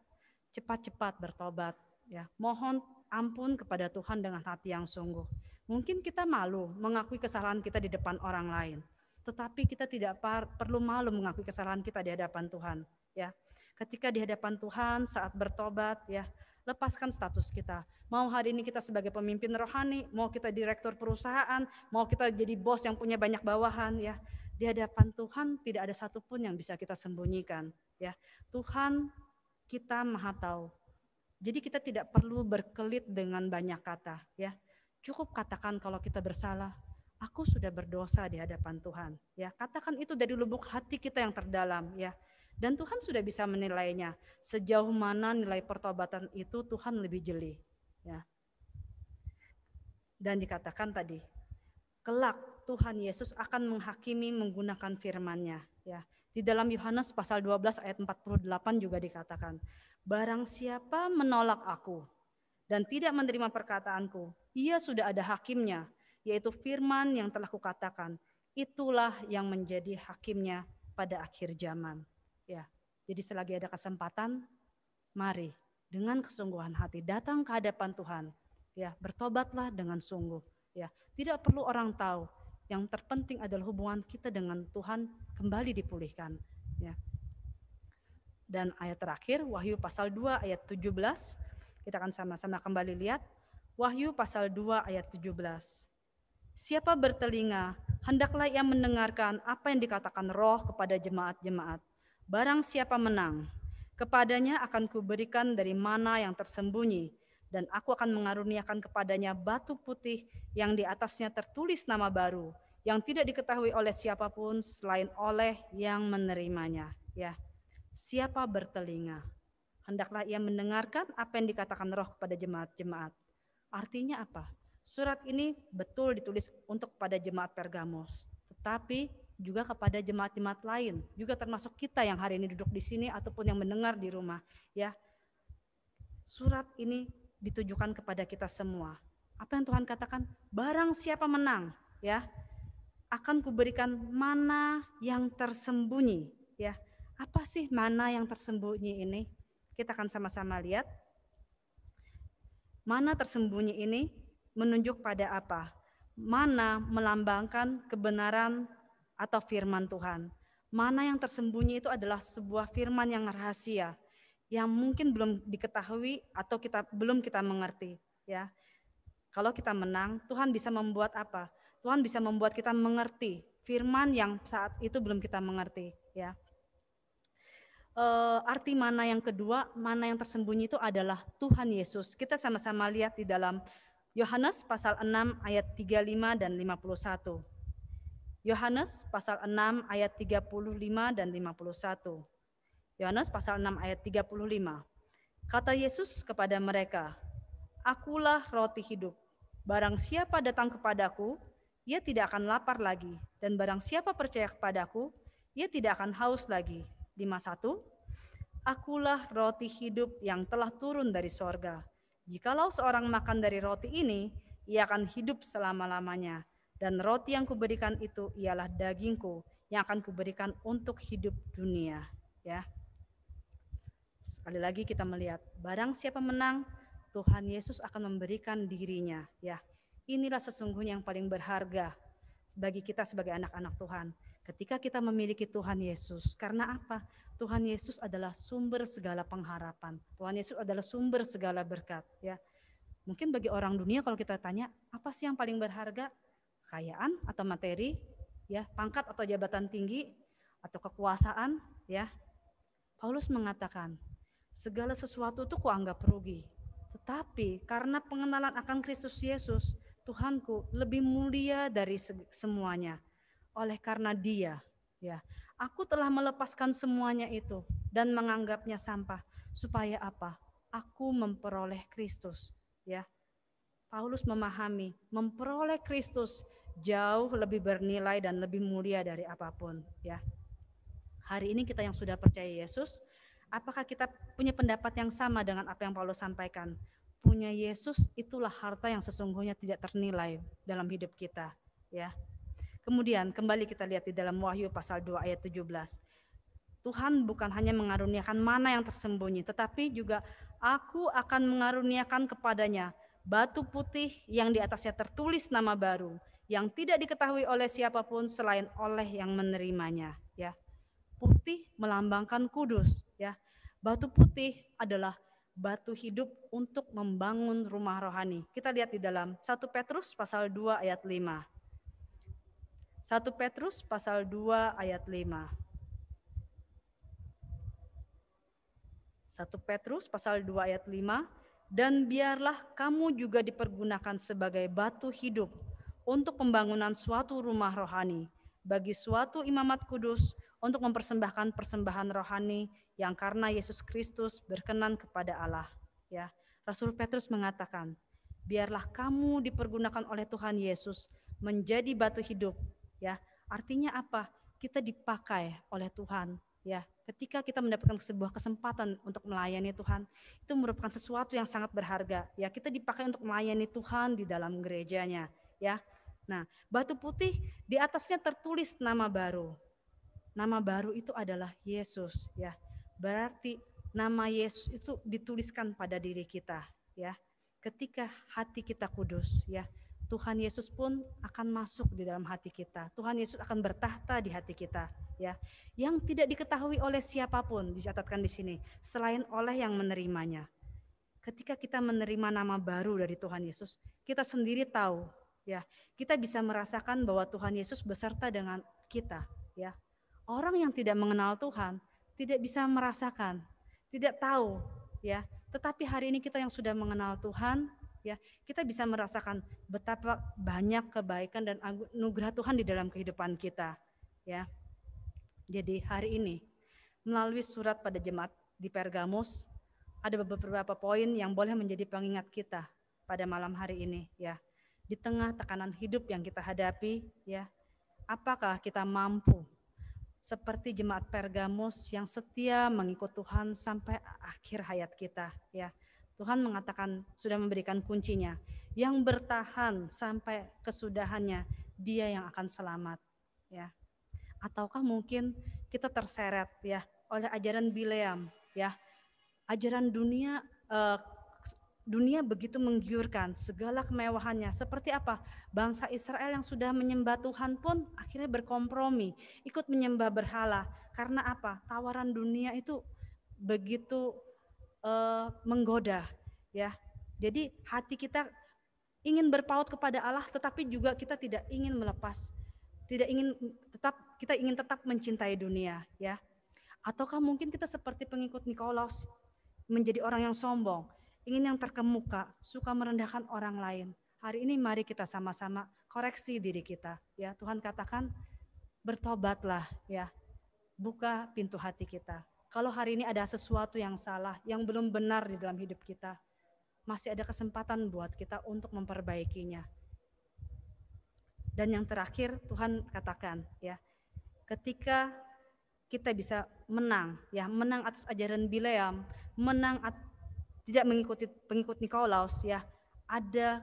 cepat-cepat bertobat, ya. Mohon ampun kepada Tuhan dengan hati yang sungguh. Mungkin kita malu mengakui kesalahan kita di depan orang lain tetapi kita tidak perlu malu mengakui kesalahan kita di hadapan Tuhan ya ketika di hadapan Tuhan saat bertobat ya lepaskan status kita mau hari ini kita sebagai pemimpin rohani mau kita direktur perusahaan mau kita jadi bos yang punya banyak bawahan ya di hadapan Tuhan tidak ada satupun yang bisa kita sembunyikan ya Tuhan kita maha tahu jadi kita tidak perlu berkelit dengan banyak kata ya cukup katakan kalau kita bersalah aku sudah berdosa di hadapan Tuhan. Ya, katakan itu dari lubuk hati kita yang terdalam, ya. Dan Tuhan sudah bisa menilainya sejauh mana nilai pertobatan itu Tuhan lebih jeli, ya. Dan dikatakan tadi, kelak Tuhan Yesus akan menghakimi menggunakan firman-Nya, ya. Di dalam Yohanes pasal 12 ayat 48 juga dikatakan, barang siapa menolak aku dan tidak menerima perkataanku, ia sudah ada hakimnya yaitu firman yang telah kukatakan. Itulah yang menjadi hakimnya pada akhir zaman. Ya. Jadi selagi ada kesempatan, mari dengan kesungguhan hati datang ke hadapan Tuhan. Ya, bertobatlah dengan sungguh. Ya, tidak perlu orang tahu. Yang terpenting adalah hubungan kita dengan Tuhan kembali dipulihkan. Ya. Dan ayat terakhir Wahyu pasal 2 ayat 17. Kita akan sama-sama kembali lihat Wahyu pasal 2 ayat 17. Siapa bertelinga, hendaklah ia mendengarkan apa yang dikatakan roh kepada jemaat-jemaat. Barang siapa menang, kepadanya akan kuberikan dari mana yang tersembunyi, dan aku akan mengaruniakan kepadanya batu putih yang di atasnya tertulis nama baru, yang tidak diketahui oleh siapapun selain oleh yang menerimanya. Ya, siapa bertelinga, hendaklah ia mendengarkan apa yang dikatakan roh kepada jemaat-jemaat. Artinya apa? Surat ini betul ditulis untuk pada jemaat Pergamos, tetapi juga kepada jemaat-jemaat lain, juga termasuk kita yang hari ini duduk di sini ataupun yang mendengar di rumah, ya. Surat ini ditujukan kepada kita semua. Apa yang Tuhan katakan? Barang siapa menang, ya, akan kuberikan mana yang tersembunyi, ya. Apa sih mana yang tersembunyi ini? Kita akan sama-sama lihat. Mana tersembunyi ini? menunjuk pada apa? Mana melambangkan kebenaran atau firman Tuhan? Mana yang tersembunyi itu adalah sebuah firman yang rahasia yang mungkin belum diketahui atau kita belum kita mengerti, ya. Kalau kita menang, Tuhan bisa membuat apa? Tuhan bisa membuat kita mengerti firman yang saat itu belum kita mengerti, ya eh, arti mana yang kedua, mana yang tersembunyi itu adalah Tuhan Yesus. Kita sama-sama lihat di dalam Yohanes pasal 6 ayat 35 dan 51. Yohanes pasal 6 ayat 35 dan 51. Yohanes pasal 6 ayat 35. Kata Yesus kepada mereka, Akulah roti hidup. Barang siapa datang kepadaku, ia tidak akan lapar lagi. Dan barang siapa percaya kepadaku, ia tidak akan haus lagi. 51. Akulah roti hidup yang telah turun dari sorga. Jikalau seorang makan dari roti ini, ia akan hidup selama-lamanya. Dan roti yang kuberikan itu ialah dagingku yang akan kuberikan untuk hidup dunia. Ya. Sekali lagi kita melihat, barang siapa menang, Tuhan Yesus akan memberikan dirinya. Ya, Inilah sesungguhnya yang paling berharga bagi kita sebagai anak-anak Tuhan Ketika kita memiliki Tuhan Yesus, karena apa? Tuhan Yesus adalah sumber segala pengharapan. Tuhan Yesus adalah sumber segala berkat, ya. Mungkin bagi orang dunia kalau kita tanya, apa sih yang paling berharga? Kekayaan atau materi, ya, pangkat atau jabatan tinggi atau kekuasaan, ya. Paulus mengatakan, segala sesuatu itu kuanggap rugi. Tetapi karena pengenalan akan Kristus Yesus, Tuhanku lebih mulia dari semuanya oleh karena dia. Ya, aku telah melepaskan semuanya itu dan menganggapnya sampah supaya apa? Aku memperoleh Kristus. Ya, Paulus memahami memperoleh Kristus jauh lebih bernilai dan lebih mulia dari apapun. Ya, hari ini kita yang sudah percaya Yesus, apakah kita punya pendapat yang sama dengan apa yang Paulus sampaikan? Punya Yesus itulah harta yang sesungguhnya tidak ternilai dalam hidup kita. Ya. Kemudian kembali kita lihat di dalam Wahyu pasal 2 ayat 17. Tuhan bukan hanya mengaruniakan mana yang tersembunyi, tetapi juga aku akan mengaruniakan kepadanya batu putih yang di atasnya tertulis nama baru yang tidak diketahui oleh siapapun selain oleh yang menerimanya, ya. Putih melambangkan kudus, ya. Batu putih adalah batu hidup untuk membangun rumah rohani. Kita lihat di dalam 1 Petrus pasal 2 ayat 5. 1 Petrus pasal 2 ayat 5. 1 Petrus pasal 2 ayat 5 dan biarlah kamu juga dipergunakan sebagai batu hidup untuk pembangunan suatu rumah rohani bagi suatu imamat kudus untuk mempersembahkan persembahan rohani yang karena Yesus Kristus berkenan kepada Allah ya Rasul Petrus mengatakan biarlah kamu dipergunakan oleh Tuhan Yesus menjadi batu hidup ya. Artinya apa? Kita dipakai oleh Tuhan, ya. Ketika kita mendapatkan sebuah kesempatan untuk melayani Tuhan, itu merupakan sesuatu yang sangat berharga, ya. Kita dipakai untuk melayani Tuhan di dalam gerejanya, ya. Nah, batu putih di atasnya tertulis nama baru. Nama baru itu adalah Yesus, ya. Berarti nama Yesus itu dituliskan pada diri kita, ya. Ketika hati kita kudus, ya. Tuhan Yesus pun akan masuk di dalam hati kita. Tuhan Yesus akan bertahta di hati kita, ya. Yang tidak diketahui oleh siapapun dicatatkan di sini selain oleh yang menerimanya. Ketika kita menerima nama baru dari Tuhan Yesus, kita sendiri tahu, ya. Kita bisa merasakan bahwa Tuhan Yesus beserta dengan kita, ya. Orang yang tidak mengenal Tuhan tidak bisa merasakan, tidak tahu, ya. Tetapi hari ini kita yang sudah mengenal Tuhan, ya kita bisa merasakan betapa banyak kebaikan dan anugerah Tuhan di dalam kehidupan kita ya jadi hari ini melalui surat pada jemaat di Pergamus ada beberapa poin yang boleh menjadi pengingat kita pada malam hari ini ya di tengah tekanan hidup yang kita hadapi ya apakah kita mampu seperti jemaat Pergamus yang setia mengikut Tuhan sampai akhir hayat kita ya Tuhan mengatakan sudah memberikan kuncinya. Yang bertahan sampai kesudahannya, dia yang akan selamat. Ya. Ataukah mungkin kita terseret ya oleh ajaran Bileam ya. Ajaran dunia eh, dunia begitu menggiurkan segala kemewahannya. Seperti apa? Bangsa Israel yang sudah menyembah Tuhan pun akhirnya berkompromi, ikut menyembah berhala. Karena apa? Tawaran dunia itu begitu uh, menggoda ya. Jadi hati kita ingin berpaut kepada Allah tetapi juga kita tidak ingin melepas, tidak ingin tetap kita ingin tetap mencintai dunia ya. Ataukah mungkin kita seperti pengikut Nikolaus menjadi orang yang sombong, ingin yang terkemuka, suka merendahkan orang lain. Hari ini mari kita sama-sama koreksi diri kita ya. Tuhan katakan bertobatlah ya. Buka pintu hati kita kalau hari ini ada sesuatu yang salah, yang belum benar di dalam hidup kita, masih ada kesempatan buat kita untuk memperbaikinya. Dan yang terakhir Tuhan katakan ya, ketika kita bisa menang ya, menang atas ajaran Bileam, menang at, tidak mengikuti pengikut Nikolaus ya, ada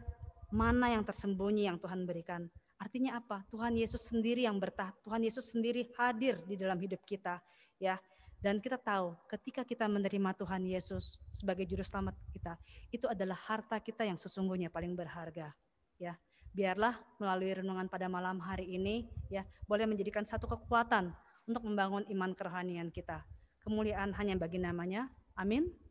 mana yang tersembunyi yang Tuhan berikan. Artinya apa? Tuhan Yesus sendiri yang bertah, Tuhan Yesus sendiri hadir di dalam hidup kita ya. Dan kita tahu ketika kita menerima Tuhan Yesus sebagai juru selamat kita, itu adalah harta kita yang sesungguhnya paling berharga. Ya, biarlah melalui renungan pada malam hari ini ya boleh menjadikan satu kekuatan untuk membangun iman kerohanian kita. Kemuliaan hanya bagi namanya. Amin.